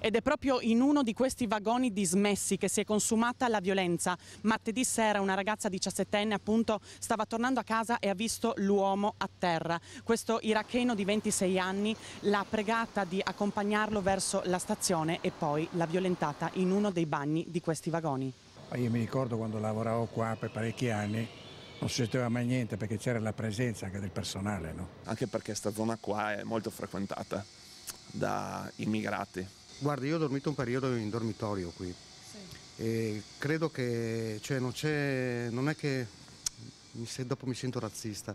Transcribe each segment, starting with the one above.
ed è proprio in uno di questi vagoni dismessi che si è consumata la violenza. Martedì sera una ragazza 17enne appunto stava tornando a casa e ha visto l'uomo a terra. Questo iracheno di 26 anni l'ha pregata di accompagnarlo verso la stazione e poi l'ha violentata in uno dei bagni di questi vagoni. Io mi ricordo quando lavoravo qua per parecchi anni, non succedeva mai niente perché c'era la presenza anche del personale. No? Anche perché questa zona qua è molto frequentata da immigrati Guarda, io ho dormito un periodo in dormitorio qui. Sì. E credo che, cioè, non, c'è, non è che mi dopo mi sento razzista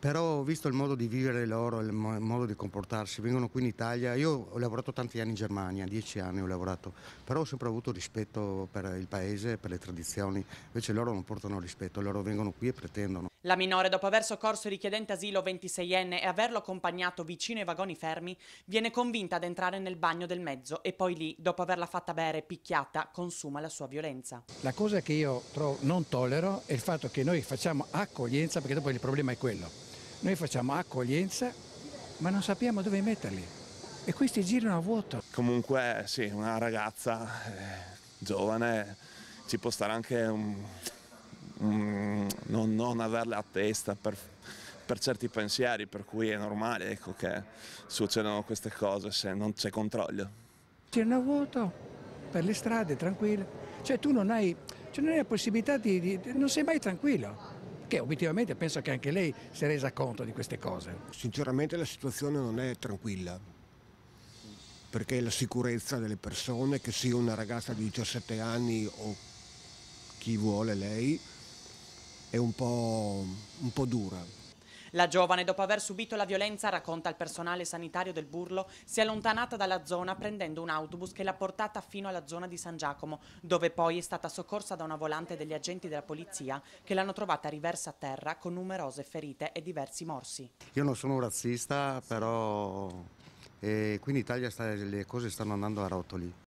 però ho visto il modo di vivere loro, il modo di comportarsi, vengono qui in Italia, io ho lavorato tanti anni in Germania, dieci anni ho lavorato, però ho sempre avuto rispetto per il paese, per le tradizioni, invece loro non portano rispetto, loro vengono qui e pretendono. La minore, dopo aver soccorso il richiedente asilo 26enne e averlo accompagnato vicino ai vagoni fermi, viene convinta ad entrare nel bagno del mezzo e poi lì, dopo averla fatta bere picchiata, consuma la sua violenza. La cosa che io non tollero è il fatto che noi facciamo accoglienza perché dopo il problema è quello noi facciamo accoglienza, ma non sappiamo dove metterli. E questi girano a vuoto. Comunque sì, una ragazza eh, giovane ci può stare anche un, un, non, non averla a testa per, per certi pensieri, per cui è normale ecco, che succedano queste cose se non c'è controllo. Girano a vuoto per le strade, tranquillo. Cioè tu non hai, cioè non hai la possibilità di, di... non sei mai tranquillo che obiettivamente penso che anche lei si è resa conto di queste cose. Sinceramente la situazione non è tranquilla, perché la sicurezza delle persone, che sia una ragazza di 17 anni o chi vuole lei, è un po', un po dura. La giovane, dopo aver subito la violenza, racconta al personale sanitario del Burlo, si è allontanata dalla zona prendendo un autobus che l'ha portata fino alla zona di San Giacomo, dove poi è stata soccorsa da una volante degli agenti della polizia che l'hanno trovata riversa a terra con numerose ferite e diversi morsi. Io non sono un razzista, però eh, qui in Italia le cose stanno andando a rotoli.